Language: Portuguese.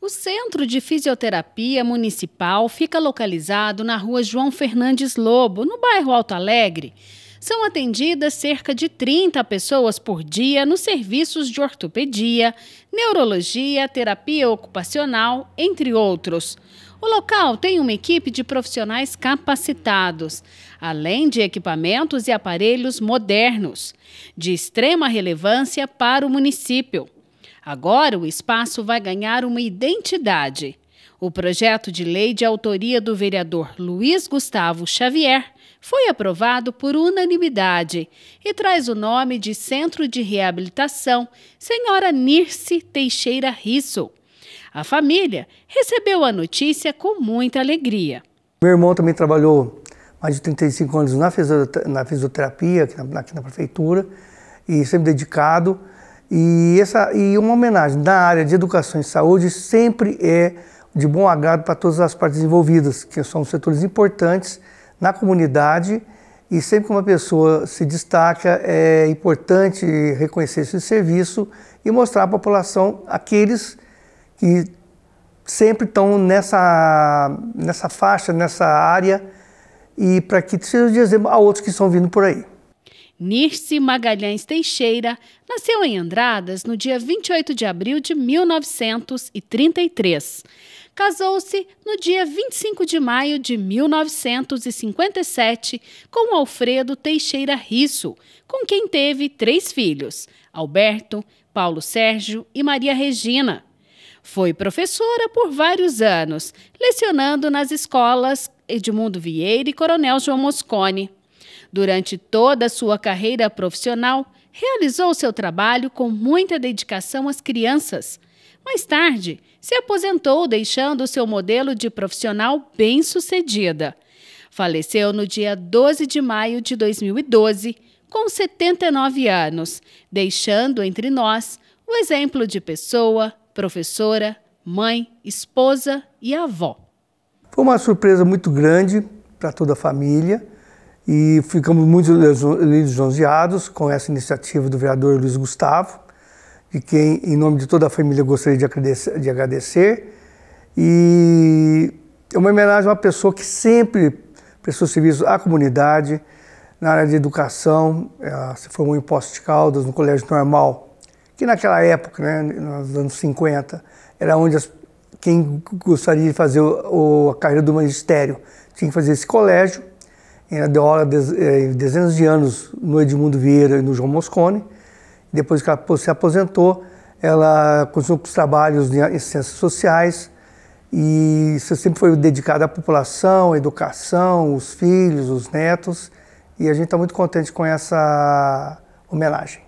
O Centro de Fisioterapia Municipal fica localizado na rua João Fernandes Lobo, no bairro Alto Alegre. São atendidas cerca de 30 pessoas por dia nos serviços de ortopedia, neurologia, terapia ocupacional, entre outros. O local tem uma equipe de profissionais capacitados, além de equipamentos e aparelhos modernos, de extrema relevância para o município. Agora o espaço vai ganhar uma identidade. O projeto de lei de autoria do vereador Luiz Gustavo Xavier foi aprovado por unanimidade e traz o nome de Centro de Reabilitação Senhora Nirce Teixeira Risso. A família recebeu a notícia com muita alegria. Meu irmão também trabalhou mais de 35 anos na fisioterapia, aqui na, aqui na prefeitura, e sempre dedicado. E, essa, e uma homenagem da área de educação e saúde sempre é de bom agrado para todas as partes envolvidas, que são setores importantes na comunidade e sempre que uma pessoa se destaca é importante reconhecer esse serviço e mostrar à população aqueles que sempre estão nessa, nessa faixa, nessa área e para que seja de exemplo a outros que estão vindo por aí. Nirce Magalhães Teixeira nasceu em Andradas no dia 28 de abril de 1933. Casou-se no dia 25 de maio de 1957 com Alfredo Teixeira Risso, com quem teve três filhos: Alberto, Paulo Sérgio e Maria Regina. Foi professora por vários anos, lecionando nas escolas Edmundo Vieira e Coronel João Moscone. Durante toda a sua carreira profissional, realizou seu trabalho com muita dedicação às crianças. Mais tarde, se aposentou, deixando seu modelo de profissional bem-sucedida. Faleceu no dia 12 de maio de 2012, com 79 anos, deixando entre nós o exemplo de pessoa, professora, mãe, esposa e avó. Foi uma surpresa muito grande para toda a família. E ficamos muito lisonjeados com essa iniciativa do vereador Luiz Gustavo, de quem, em nome de toda a família, gostaria de agradecer. De agradecer. E é uma homenagem a uma pessoa que sempre prestou serviço à comunidade, na área de educação, é, se formou em Poço de Caldas, no Colégio Normal, que naquela época, né, nos anos 50, era onde as, quem gostaria de fazer o, o, a carreira do magistério tinha que fazer esse colégio, deu aula eh, dezenas de anos no Edmundo Vieira e no João Moscone. Depois que ela se aposentou, ela continuou com os trabalhos em ciências sociais e sempre foi dedicada à população, à educação, os filhos, os netos. E a gente está muito contente com essa homenagem.